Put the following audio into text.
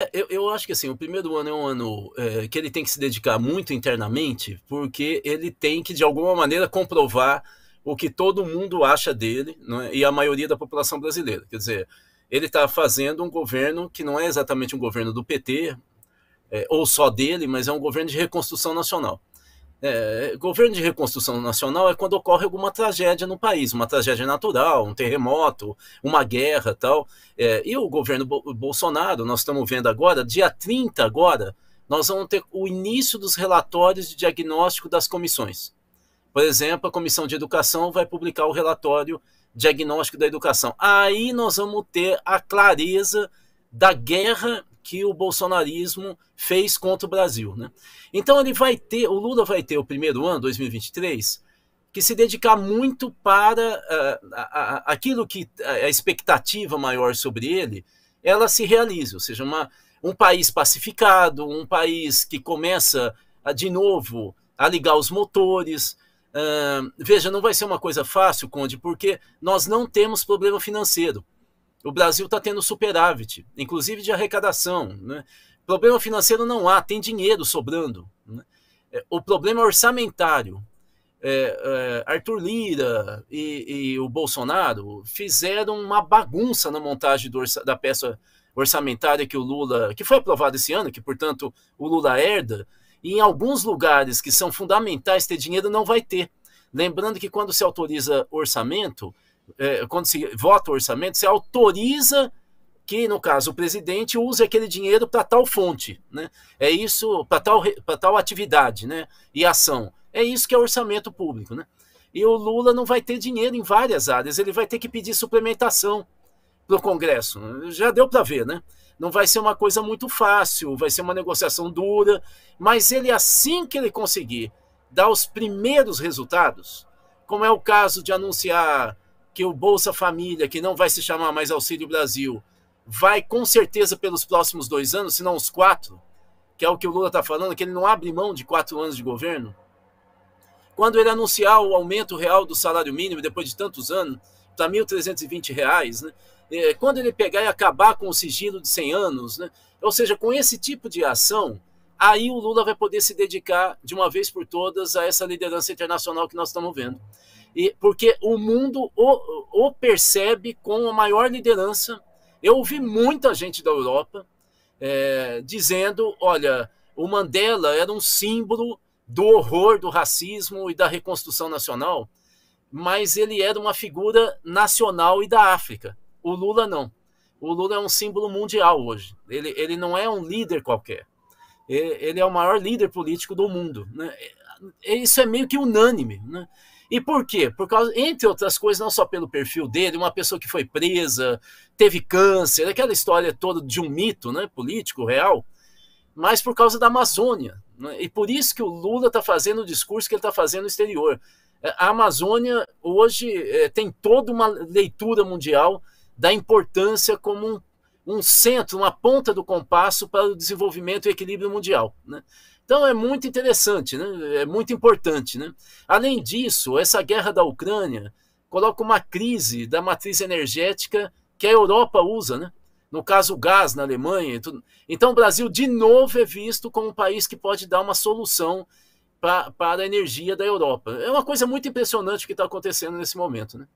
É, eu, eu, acho que assim, o primeiro ano é um ano é, que ele tem que se dedicar muito internamente, porque ele tem que, de alguma maneira, comprovar o que todo mundo acha dele né, e a maioria da população brasileira. Quer dizer, ele está fazendo um governo que não é exatamente um governo do PT, é, ou só dele, mas é um governo de reconstrução nacional. É, governo de reconstrução nacional é quando ocorre alguma tragédia no país, uma tragédia natural, um terremoto, uma guerra tal. É, e o governo Bolsonaro, nós estamos vendo agora, dia 30 agora, nós vamos ter o início dos relatórios de diagnóstico das comissões. Por exemplo, a Comissão de Educação vai publicar o relatório diagnóstico da educação. Aí nós vamos ter a clareza da guerra que o bolsonarismo fez contra o Brasil. Né? Então ele vai ter, o Lula vai ter o primeiro ano, 2023, que se dedicar muito para uh, a, a, aquilo que a expectativa maior sobre ele, ela se realize, ou seja, uma, um país pacificado, um país que começa a, ah, de novo a ligar os motores, Uh, veja, não vai ser uma coisa fácil, Conde, porque nós não temos problema financeiro. O Brasil está tendo superávit, inclusive de arrecadação. Né? Problema financeiro não há, tem dinheiro sobrando. Né? É, o problema é orçamentário. É, é, Arthur Lira e, e, o Bolsonaro fizeram uma bagunça na montagem orça, da peça orçamentária que o Lula, que foi aprovada esse ano, que portanto o Lula herda, e em alguns lugares que são fundamentais ter dinheiro não vai ter. Lembrando que quando se autoriza orçamento, é, quando se vota o orçamento, se autoriza que, no caso, o presidente use aquele dinheiro para tal fonte, né? É isso, para tal, tal atividade, né? E ação. É isso que é orçamento público, né? E o Lula não vai ter dinheiro em várias áreas, ele vai ter que pedir suplementação para o Congresso. Já deu para ver, né? Não vai ser uma coisa muito fácil, vai ser uma negociação dura, mas ele, assim que ele conseguir dar os primeiros resultados, como é o caso de anunciar que o Bolsa Família, que não vai se chamar mais Auxílio Brasil, vai com certeza pelos próximos dois anos, se não os quatro, que é o que o Lula está falando, que ele não abre mão de quatro anos de governo. Quando ele anunciar o aumento real do salário mínimo depois de tantos anos, para R$ 1.320, né? É, quando ele pegar e acabar com o sigilo de 100 anos, né? ou seja, com esse tipo de ação, aí o Lula vai poder se dedicar de uma vez por todas a essa liderança internacional que nós estamos vendo. E, porque o mundo o, o percebe com a maior liderança. Eu ouvi muita gente da Europa é, dizendo: olha, o Mandela era um símbolo do horror do racismo e da reconstrução nacional, mas ele era uma figura nacional e da África. O Lula não. O Lula é um símbolo mundial hoje. Ele, ele não é um líder qualquer. Ele, é o maior líder político do mundo. Né? Isso é meio que unânime. Né? E por quê? Por causa, entre outras coisas, não só pelo perfil dele, uma pessoa que foi presa, teve câncer, aquela história toda de um mito né, político real, mas por causa da Amazônia. Né? E por isso que o Lula está fazendo o discurso que ele está fazendo no exterior. É, a Amazônia hoje é, tem toda uma leitura mundial da importância como um um centro, uma ponta do compasso para o desenvolvimento e equilíbrio mundial. Né? Então é muito interessante, né? é muito importante. Né? Além disso, essa guerra da Ucrânia coloca uma crise da matriz energética que a Europa usa, né? no caso o gás na Alemanha. Então o Brasil de novo é visto como um país que pode dar uma solução para a energia da Europa. É uma coisa muito impressionante o que está acontecendo nesse momento. Né?